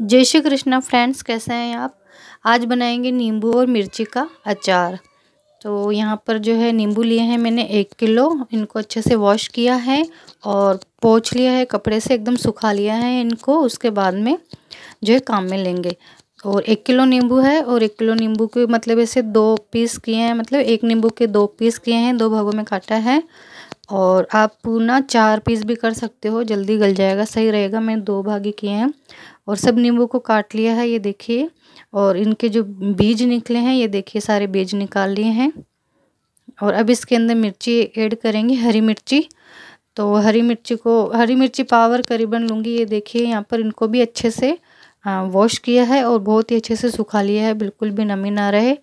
जय श्री कृष्णा फ्रेंड्स कैसे हैं आप आज बनाएंगे नींबू और मिर्ची का अचार तो यहाँ पर जो है नींबू लिए हैं मैंने एक किलो इनको अच्छे से वॉश किया है और पोछ लिया है कपड़े से एकदम सुखा लिया है इनको उसके बाद में जो है काम में लेंगे और एक किलो नींबू है और एक किलो नींबू के मतलब ऐसे दो पीस किए हैं मतलब एक नींबू के दो पीस किए हैं दो भागों में काटा है और आप ना चार पीस भी कर सकते हो जल्दी गल जाएगा सही रहेगा मैंने दो भागे किए हैं और सब नींबू को काट लिया है ये देखिए और इनके जो बीज निकले हैं ये देखिए सारे बीज निकाल लिए हैं और अब इसके अंदर मिर्ची ऐड करेंगे हरी मिर्ची तो हरी मिर्ची को हरी मिर्ची पावर करीबन लूँगी ये देखिए यहाँ पर इनको भी अच्छे से वॉश किया है और बहुत ही अच्छे से सुखा लिया है बिल्कुल भी नमी ना रहे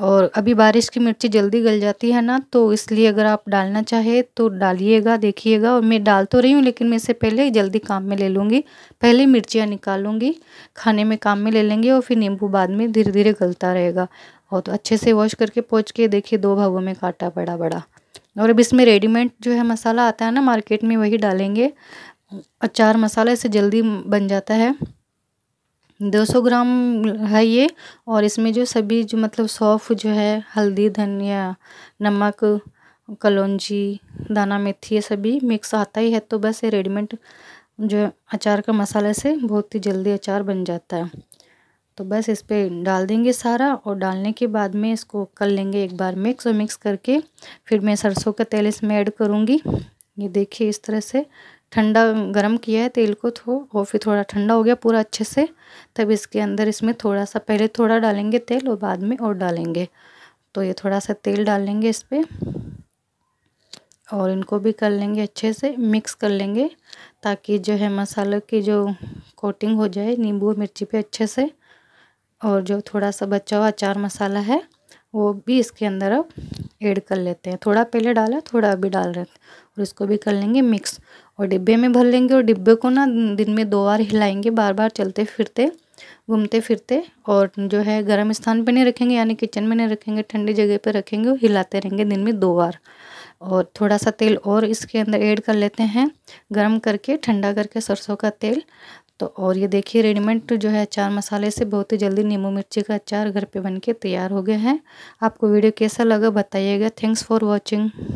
और अभी बारिश की मिर्ची जल्दी गल जाती है ना तो इसलिए अगर आप डालना चाहे तो डालिएगा देखिएगा और मैं डाल तो रही हूँ लेकिन मैं इसे पहले जल्दी काम में ले लूँगी पहले मिर्चियाँ निकालूँगी खाने में काम में ले लेंगे और फिर नींबू बाद में धीरे धीरे गलता रहेगा और तो अच्छे से वॉश करके पोच के देखिए दो भागों में काटा बड़ा बड़ा और अब इसमें रेडीमेड जो है मसाला आता है ना मार्केट में वही डालेंगे अचार मसाला इसे जल्दी बन जाता है दो सौ ग्राम है ये और इसमें जो सभी जो मतलब सौफ जो है हल्दी धनिया नमक कलौजी दाना मेथी ये सभी मिक्स आता ही है तो बस ये रेडीमेड जो अचार का मसाले से बहुत ही जल्दी अचार बन जाता है तो बस इस पर डाल देंगे सारा और डालने के बाद में इसको कर लेंगे एक बार मिक्स और मिक्स करके फिर मैं सरसों का तेल इसमें ऐड करूँगी ये देखिए इस तरह से ठंडा गर्म किया है तेल को तो और फिर थोड़ा ठंडा हो गया पूरा अच्छे से तब इसके अंदर इसमें थोड़ा सा पहले थोड़ा डालेंगे तेल और बाद में और डालेंगे तो ये थोड़ा सा तेल डाल लेंगे इस पर और इनको भी कर लेंगे अच्छे से मिक्स कर लेंगे ताकि जो है मसालों की जो कोटिंग हो जाए नींबू और मिर्ची पे अच्छे से और जो थोड़ा सा बचा हुआ अचार मसाला है वो भी इसके अंदर अब ऐड कर लेते हैं थोड़ा पहले डाला थोड़ा अभी डाल रहे हैं और इसको भी कर लेंगे मिक्स और डिब्बे में भर लेंगे और डिब्बे को ना दिन में दो बार हिलाएंगे बार बार चलते फिरते घूमते फिरते और जो है गर्म स्थान पे नहीं रखेंगे यानी किचन में नहीं रखेंगे ठंडी जगह पे रखेंगे और हिलाते रहेंगे दिन में दो बार और थोड़ा सा तेल और इसके अंदर ऐड कर लेते हैं गर्म करके ठंडा करके सरसों का तेल तो और ये देखिए रेडीमेड जो है अचार मसाले से बहुत ही जल्दी नींबू मिर्ची का अचार घर पे बन के तैयार हो गया है आपको वीडियो कैसा लगा बताइएगा थैंक्स फॉर वॉचिंग